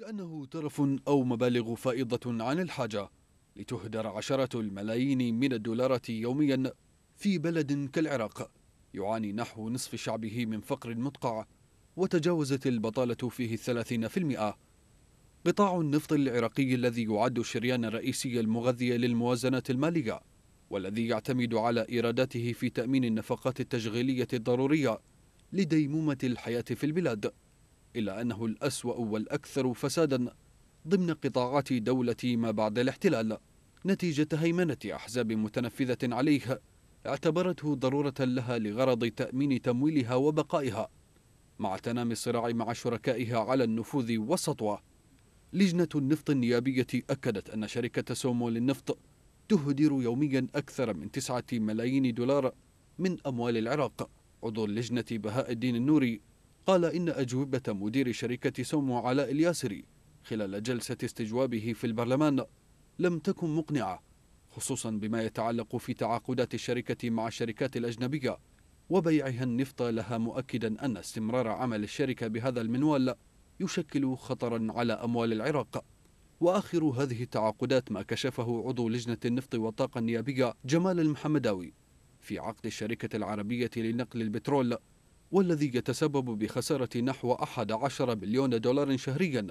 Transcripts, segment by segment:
كأنه ترف أو مبالغ فائضة عن الحاجة لتهدر عشرة الملايين من الدولارات يوميا في بلد كالعراق يعاني نحو نصف شعبه من فقر مدقع وتجاوزت البطالة فيه الثلاثين في المئة قطاع النفط العراقي الذي يعد الشريان الرئيسي المغذي للموازنة المالية والذي يعتمد على إيراداته في تأمين النفقات التشغيلية الضرورية لديمومة الحياة في البلاد إلا أنه الأسوأ والأكثر فسادا ضمن قطاعات دولة ما بعد الاحتلال نتيجة هيمنة أحزاب متنفذة عليها اعتبرته ضرورة لها لغرض تأمين تمويلها وبقائها مع تنامي الصراع مع شركائها على النفوذ والسطوة لجنة النفط النيابية أكدت أن شركة سومو للنفط تهدر يوميا أكثر من تسعة ملايين دولار من أموال العراق عضو اللجنة بهاء الدين النوري قال إن أجوبة مدير شركة سومو علاء الياسري خلال جلسة استجوابه في البرلمان لم تكن مقنعة خصوصا بما يتعلق في تعاقدات الشركة مع الشركات الأجنبية وبيعها النفط لها مؤكدا أن استمرار عمل الشركة بهذا المنوال يشكل خطرا على أموال العراق وآخر هذه التعاقدات ما كشفه عضو لجنة النفط والطاقة النيابية جمال المحمداوي في عقد الشركة العربية لنقل البترول والذي يتسبب بخسارة نحو 11 مليون دولار شهريا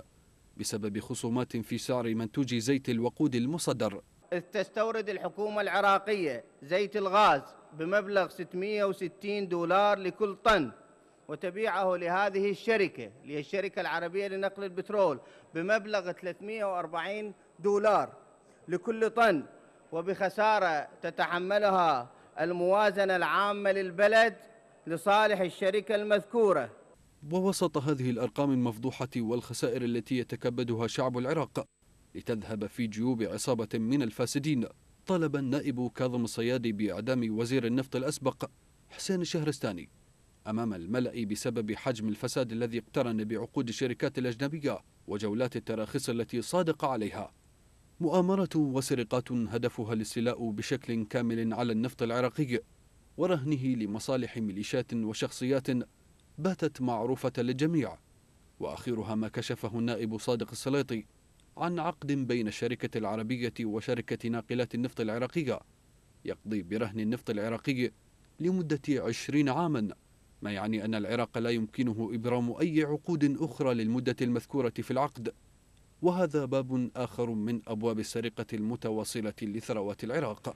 بسبب خصومات في سعر منتوج زيت الوقود المصدر إذ تستورد الحكومة العراقية زيت الغاز بمبلغ 660 دولار لكل طن وتبيعه لهذه الشركة للشركة العربية لنقل البترول بمبلغ 340 دولار لكل طن وبخسارة تتحملها الموازنة العامة للبلد لصالح الشركة المذكورة ووسط هذه الأرقام المفضوحة والخسائر التي يتكبدها شعب العراق لتذهب في جيوب عصابة من الفاسدين طالب النائب كاظم الصيادي بإعدام وزير النفط الأسبق حسين الشهرستاني أمام الملأ بسبب حجم الفساد الذي اقترن بعقود الشركات الأجنبية وجولات التراخيص التي صادق عليها مؤامرة وسرقات هدفها الاستيلاء بشكل كامل على النفط العراقي ورهنه لمصالح ميليشيات وشخصيات باتت معروفة للجميع وأخيرها ما كشفه النائب صادق السليطي عن عقد بين الشركة العربية وشركة ناقلات النفط العراقية يقضي برهن النفط العراقي لمدة عشرين عاما ما يعني أن العراق لا يمكنه إبرام أي عقود أخرى للمدة المذكورة في العقد وهذا باب آخر من أبواب السرقة المتواصلة لثروات العراق